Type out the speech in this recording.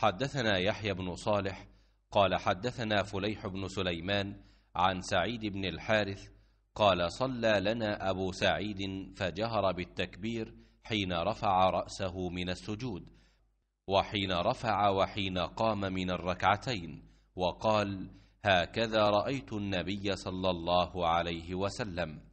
حدثنا يحيى بن صالح قال حدثنا فليح بن سليمان عن سعيد بن الحارث قال صلى لنا أبو سعيد فجهر بالتكبير حين رفع رأسه من السجود وحين رفع وحين قام من الركعتين وقال هكذا رأيت النبي صلى الله عليه وسلم